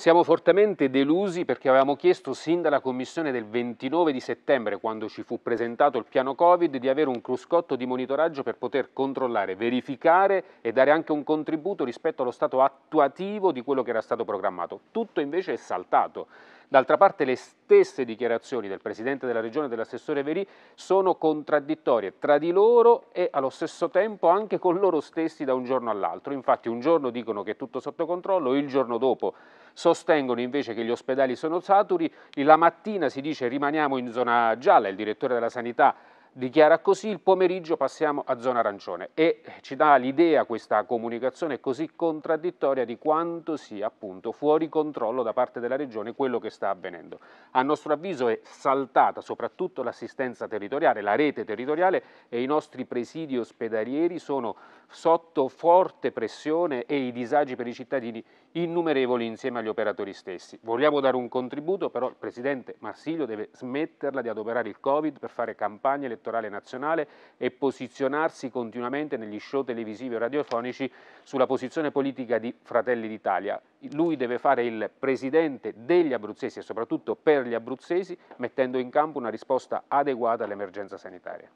Siamo fortemente delusi perché avevamo chiesto sin dalla commissione del 29 di settembre, quando ci fu presentato il piano Covid, di avere un cruscotto di monitoraggio per poter controllare, verificare e dare anche un contributo rispetto allo stato attuativo di quello che era stato programmato. Tutto invece è saltato. D'altra parte le stesse dichiarazioni del Presidente della Regione e dell'assessore Verì sono contraddittorie tra di loro e allo stesso tempo anche con loro stessi da un giorno all'altro. Infatti un giorno dicono che è tutto sotto controllo, il giorno dopo sostengono invece che gli ospedali sono saturi, la mattina si dice rimaniamo in zona gialla, il direttore della sanità Dichiara così il pomeriggio passiamo a zona arancione e ci dà l'idea questa comunicazione così contraddittoria di quanto sia appunto fuori controllo da parte della regione quello che sta avvenendo. A nostro avviso è saltata soprattutto l'assistenza territoriale, la rete territoriale e i nostri presidi ospedalieri sono sotto forte pressione e i disagi per i cittadini innumerevoli insieme agli operatori stessi. Vogliamo dare un contributo però il Presidente Marsilio deve smetterla di adoperare il Covid per fare campagne elettorali elettorale nazionale e posizionarsi continuamente negli show televisivi o radiofonici sulla posizione politica di Fratelli d'Italia. Lui deve fare il presidente degli abruzzesi e soprattutto per gli abruzzesi mettendo in campo una risposta adeguata all'emergenza sanitaria.